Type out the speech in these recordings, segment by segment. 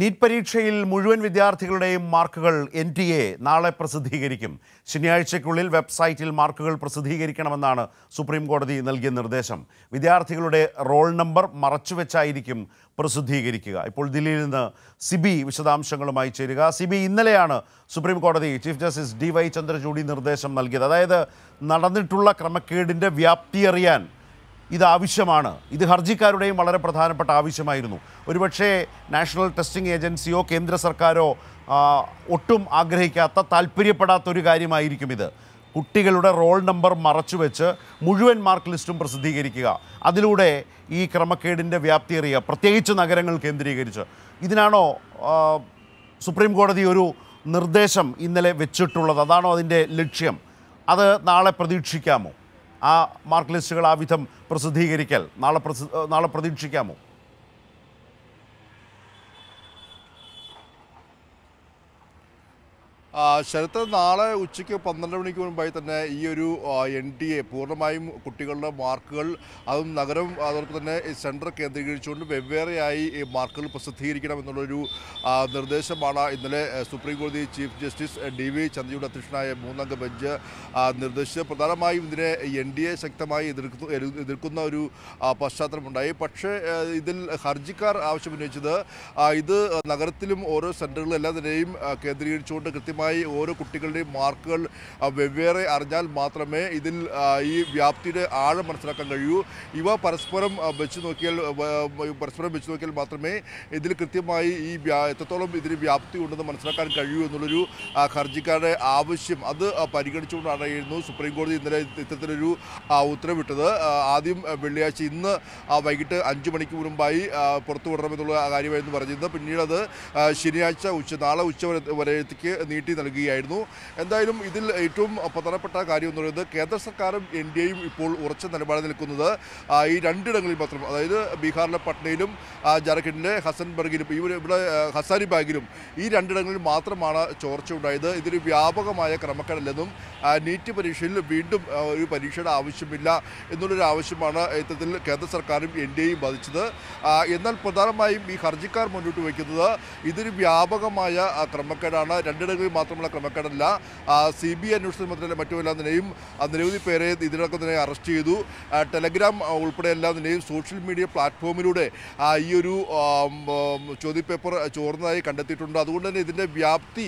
NEET പരീക്ഷയിൽ മുഴുവൻ വിദ്യാർത്ഥികളുടെയും മാർക്കുകൾ എൻ ടി എ നാളെ പ്രസിദ്ധീകരിക്കും ശനിയാഴ്ചയ്ക്കുള്ളിൽ വെബ്സൈറ്റിൽ മാർക്കുകൾ പ്രസിദ്ധീകരിക്കണമെന്നാണ് സുപ്രീം കോടതി നൽകിയ നിർദ്ദേശം വിദ്യാർത്ഥികളുടെ റോൾ നമ്പർ മറച്ചുവെച്ചായിരിക്കും പ്രസിദ്ധീകരിക്കുക ഇപ്പോൾ ദില്ലിയിൽ നിന്ന് സിബി വിശദാംശങ്ങളുമായി ചേരുക സിബി ഇന്നലെയാണ് സുപ്രീം കോടതി ചീഫ് ജസ്റ്റിസ് ഡി വൈ ചന്ദ്രചൂഡി നിർദ്ദേശം നൽകിയത് അതായത് നടന്നിട്ടുള്ള ക്രമക്കേടിൻ്റെ വ്യാപ്തി അറിയാൻ ഇത് ആവശ്യമാണ് ഇത് ഹർജിക്കാരുടെയും വളരെ പ്രധാനപ്പെട്ട ആവശ്യമായിരുന്നു ഒരുപക്ഷേ നാഷണൽ ടെസ്റ്റിംഗ് ഏജൻസിയോ കേന്ദ്ര സർക്കാരോ ഒട്ടും ആഗ്രഹിക്കാത്ത താല്പര്യപ്പെടാത്തൊരു ഒരു കാര്യമായിരിക്കും ഇത് കുട്ടികളുടെ റോൾ നമ്പർ മറച്ചുവെച്ച് മുഴുവൻ മാർക്ക് ലിസ്റ്റും പ്രസിദ്ധീകരിക്കുക അതിലൂടെ ഈ ക്രമക്കേടിൻ്റെ വ്യാപ്തി അറിയുക പ്രത്യേകിച്ച് നഗരങ്ങൾ കേന്ദ്രീകരിച്ച് ഇതിനാണോ സുപ്രീം കോടതി ഒരു നിർദ്ദേശം ഇന്നലെ വെച്ചിട്ടുള്ളത് അതാണോ അതിൻ്റെ ലക്ഷ്യം അത് നാളെ പ്രതീക്ഷിക്കാമോ ആ മാർക്ക് ലിസ്റ്റുകൾ ആ വിധം പ്രസിദ്ധീകരിക്കൽ നാളെ നാളെ പ്രതീക്ഷിക്കാമോ ശരത്ത് നാളെ ഉച്ചയ്ക്ക് പന്ത്രണ്ട് മണിക്ക് മുമ്പായി തന്നെ ഈ ഒരു എൻ ഡി എ പൂർണ്ണമായും കുട്ടികളുടെ മാർക്കുകൾ അതും നഗരം അതോടൊപ്പം തന്നെ സെൻറ്റർ കേന്ദ്രീകരിച്ചുകൊണ്ട് വെവ്വേറെയായി മാർക്കുകൾ പ്രസിദ്ധീകരിക്കണം എന്നുള്ളൊരു നിർദ്ദേശമാണ് ഇന്നലെ സുപ്രീം കോടതി ചീഫ് ജസ്റ്റിസ് ഡി വി ചന്ദ്രയുടെ അധ്യക്ഷനായ മൂന്നംഗ ബെഞ്ച് നിർദ്ദേശിച്ചത് പ്രധാനമായും ഇതിനെ എൻ ഡി എ ശക്തമായി എതിർക്കുന്ന എതിർക്കുന്ന ഒരു പശ്ചാത്തലമുണ്ടായി പക്ഷേ ഇതിൽ ഹർജിക്കാർ ആവശ്യമുന്നയിച്ചത് ഇത് നഗരത്തിലും ഓരോ സെൻറ്ററുകളും എല്ലാത്തിനെയും കേന്ദ്രീകരിച്ചുകൊണ്ട് കൃത്യമായി കൃത്യമായി ഓരോ കുട്ടികളുടെയും മാർക്കുകൾ വെവ്വേറെ അറിഞ്ഞാൽ മാത്രമേ ഇതിൽ ഈ വ്യാപ്തിയുടെ ആഴം മനസ്സിലാക്കാൻ കഴിയൂ ഇവ പരസ്പരം വെച്ച് നോക്കിയാൽ പരസ്പരം വെച്ച് നോക്കിയാൽ മാത്രമേ ഇതിൽ കൃത്യമായി ഈ എത്രത്തോളം ഇതിന് വ്യാപ്തി ഉണ്ടെന്ന് മനസ്സിലാക്കാൻ കഴിയൂ എന്നുള്ളൊരു ഹർജിക്കാരുടെ ആവശ്യം അത് പരിഗണിച്ചുകൊണ്ടായിരുന്നു സുപ്രീം കോടതി ഇന്നലെ ഇത്തരത്തിലൊരു ഉത്തരവിട്ടത് ആദ്യം വെള്ളിയാഴ്ച ഇന്ന് വൈകിട്ട് അഞ്ച് മണിക്ക് മുമ്പായി പുറത്തുവിടണമെന്നുള്ള കാര്യമായിരുന്നു പറഞ്ഞിരുന്നത് പിന്നീട് അത് ശനിയാഴ്ച ഉച്ച നാളെ ഉച്ച വരെ വരെത്തേക്ക് നീട്ടി പാർട്ടി നൽകുകയായിരുന്നു എന്തായാലും ഇതിൽ ഏറ്റവും പ്രധാനപ്പെട്ട കാര്യം എന്ന് പറയുന്നത് കേന്ദ്ര സർക്കാരും എൻ ഡി എയും ഇപ്പോൾ ഉറച്ച നിലപാട് നിൽക്കുന്നത് ഈ രണ്ടിടങ്ങളിൽ മാത്രം അതായത് ബീഹാറിലെ പട്നയിലും ജാർഖണ്ഡിലെ ഹസൻബർഗിലും ഇവിടെ ഇവിടെ ഹസാരിബാഗിലും ഈ രണ്ടിടങ്ങളിൽ മാത്രമാണ് ചോർച്ച ഉണ്ടായത് ഇതൊരു വ്യാപകമായ ക്രമക്കേടല്ലെന്നും നീറ്റ് പരീക്ഷയിൽ വീണ്ടും ഒരു പരീക്ഷയുടെ ആവശ്യമില്ല എന്നുള്ളൊരു ആവശ്യമാണ് ഇത്തരത്തിൽ കേന്ദ്ര സർക്കാരും എൻ ഡി എയും ബാധിച്ചത് എന്നാൽ പ്രധാനമായും ഈ ഹർജിക്കാർ മുന്നോട്ട് വയ്ക്കുന്നത് ഇതൊരു വ്യാപകമായ ക്രമക്കേടാണ് രണ്ടിടങ്ങളിൽ മാത്രമുള്ള ക്രമക്കേടല്ല സി ബി ഐ അന്വേഷണത്തിന് മാത്രമല്ല മറ്റുമെല്ലാം തന്നെയും നിരവധി പേരെ ഇതിനകത്ത് തന്നെ അറസ്റ്റ് ചെയ്തു ടെലഗ്രാം ഉൾപ്പെടെ എല്ലാം തന്നെയും സോഷ്യൽ മീഡിയ പ്ലാറ്റ്ഫോമിലൂടെ ഈ ഒരു ചോദ്യപേപ്പർ ചോർന്നതായി കണ്ടെത്തിയിട്ടുണ്ട് അതുകൊണ്ട് തന്നെ ഇതിൻ്റെ വ്യാപ്തി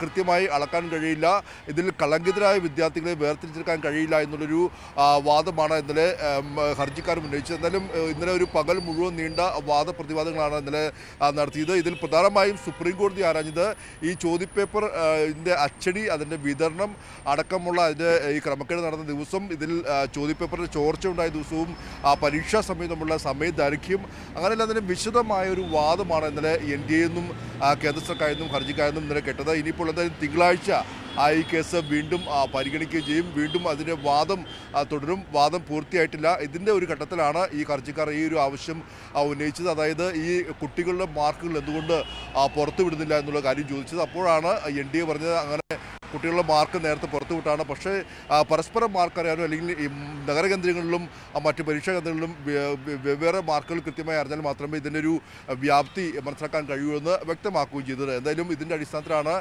കൃത്യമായി അളക്കാൻ കഴിയില്ല ഇതിൽ കളങ്കിതരായ വിദ്യാർത്ഥികളെ വേർതിരിച്ചെടുക്കാൻ കഴിയില്ല എന്നുള്ളൊരു വാദമാണ് ഇന്നലെ ഹർജിക്കാർ ഉന്നയിച്ചത് എന്നാലും ഇന്നലെ ഒരു പകൽ മുഴുവൻ നീണ്ട വാദപ്രതിവാദങ്ങളാണ് ഇന്നലെ നടത്തിയത് ഇതിൽ പ്രധാനമായും സുപ്രീം കോടതി ആരാഞ്ഞത് ഈ ചോദ്യപേപ്പർ ഇതിൻ്റെ അച്ചടി അതിൻ്റെ വിതരണം അടക്കമുള്ള അതിൻ്റെ ഈ ക്രമക്കേട് നടന്ന ദിവസം ഇതിൽ ചോദ്യപേപ്പറിൽ ചോർച്ച ഉണ്ടായ ദിവസവും ആ പരീക്ഷാ സമയം തമ്മിലുള്ള സമയദൈർഘ്യം അങ്ങനെയല്ല അതിന് വിശദമായ ഒരു വാദമാണ് ഇന്നലെ എൻ ഡി എന്നും കേന്ദ്ര സർക്കാരിൽ നിന്നും ഹർജിക്കാരിൽ നിന്നും ഇന്നലെ കേട്ടത് ഇനിയിപ്പോൾ എന്തായാലും തിങ്കളാഴ്ച ഈ കേസ് വീണ്ടും പരിഗണിക്കുകയും ചെയ്യും വീണ്ടും അതിൻ്റെ വാദം തുടരും വാദം പൂർത്തിയായിട്ടില്ല ഇതിൻ്റെ ഒരു ഘട്ടത്തിലാണ് ഈ ഹർജിക്കാർ ഈ ഒരു ആവശ്യം ഉന്നയിച്ചത് അതായത് ഈ കുട്ടികളുടെ മാർക്കുകൾ എന്തുകൊണ്ട് പുറത്തുവിടുന്നില്ല എന്നുള്ള കാര്യം ചോദിച്ചത് അപ്പോഴാണ് എൻ ഡി എ പറഞ്ഞത് അങ്ങനെ കുട്ടികളുടെ മാർക്ക് നേരത്തെ പുറത്തുവിട്ടാണ് പക്ഷേ പരസ്പരം മാർക്കറിയാനോ അല്ലെങ്കിൽ ഈ നഗരകേന്ദ്രങ്ങളിലും മറ്റ് പരീക്ഷാ കേന്ദ്രങ്ങളിലും വെവ്വേറെ മാർക്കുകൾ കൃത്യമായി അറിഞ്ഞാൽ മാത്രമേ ഇതിനൊരു വ്യാപ്തി മനസ്സിലാക്കാൻ കഴിയൂ എന്ന് വ്യക്തമാക്കുകയും ചെയ്തത് എന്തായാലും ഇതിൻ്റെ അടിസ്ഥാനത്തിലാണ്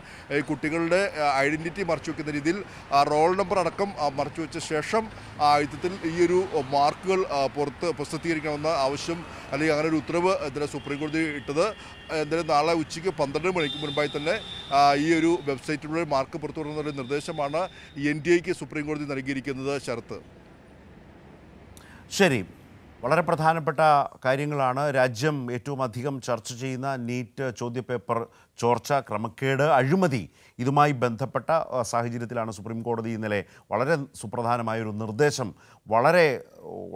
കുട്ടികളുടെ ഐഡൻറ്റിറ്റി മറച്ചു വയ്ക്കുന്ന രീതിയിൽ റോൾ നമ്പർ അടക്കം മറച്ചു വെച്ച ശേഷം യുദ്ധത്തിൽ ഈ ഒരു മാർക്കുകൾ പുറത്ത് പ്രസിദ്ധീകരിക്കണമെന്ന ആവശ്യം അല്ലെങ്കിൽ അങ്ങനെ ഒരു ഉത്തരവ് എന്തായാലും സുപ്രീം കോടതി ഇട്ടത് എന്തായാലും നാളെ ഉച്ചയ്ക്ക് പന്ത്രണ്ട് മണിക്ക് മുൻപായി തന്നെ ഈ ഒരു വെബ്സൈറ്റിലൂടെ മാർക്ക് പുറത്തുവിടുന്നൊരു നിർദ്ദേശമാണ് എൻ ഡി എക്ക് സുപ്രീം കോടതി നൽകിയിരിക്കുന്നത് ശരത്ത് ശരി വളരെ പ്രധാനപ്പെട്ട കാര്യങ്ങളാണ് രാജ്യം ഏറ്റവും അധികം ചർച്ച ചെയ്യുന്ന നീറ്റ് ചോദ്യപേപ്പർ ചോർച്ച ക്രമക്കേട് അഴിമതി ഇതുമായി ബന്ധപ്പെട്ട സാഹചര്യത്തിലാണ് സുപ്രീം കോടതി ഇന്നലെ വളരെ സുപ്രധാനമായ ഒരു നിർദ്ദേശം വളരെ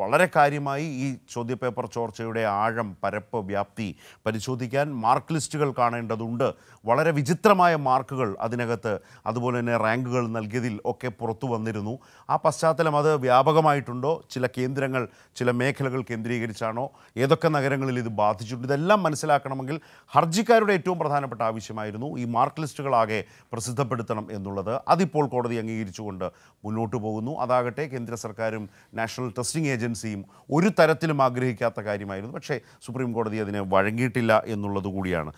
വളരെ കാര്യമായി ഈ ചോദ്യപേപ്പർ ചോർച്ചയുടെ ആഴം പരപ്പ് വ്യാപ്തി പരിശോധിക്കാൻ മാർക്ക് ലിസ്റ്റുകൾ കാണേണ്ടതുണ്ട് വളരെ വിചിത്രമായ മാർക്കുകൾ അതിനകത്ത് അതുപോലെ തന്നെ റാങ്കുകൾ നൽകിയതിൽ ഒക്കെ പുറത്തു വന്നിരുന്നു ആ പശ്ചാത്തലം അത് വ്യാപകമായിട്ടുണ്ടോ ചില കേന്ദ്രങ്ങൾ ചില മേഖലകൾ ജില്ലകൾ കേന്ദ്രീകരിച്ചാണോ ഏതൊക്കെ നഗരങ്ങളിൽ ഇത് ബാധിച്ചിട്ടുണ്ട് ഇതെല്ലാം മനസ്സിലാക്കണമെങ്കിൽ ഹർജിക്കാരുടെ ഏറ്റവും പ്രധാനപ്പെട്ട ആവശ്യമായിരുന്നു ഈ മാർക്ക് ലിസ്റ്റുകളാകെ പ്രസിദ്ധപ്പെടുത്തണം എന്നുള്ളത് അതിപ്പോൾ കോടതി അംഗീകരിച്ചുകൊണ്ട് മുന്നോട്ട് പോകുന്നു അതാകട്ടെ കേന്ദ്ര സർക്കാരും നാഷണൽ ടെസ്റ്റിംഗ് ഏജൻസിയും ഒരു തരത്തിലും ആഗ്രഹിക്കാത്ത കാര്യമായിരുന്നു പക്ഷേ സുപ്രീം കോടതി അതിനെ വഴങ്ങിയിട്ടില്ല എന്നുള്ളത് കൂടിയാണ്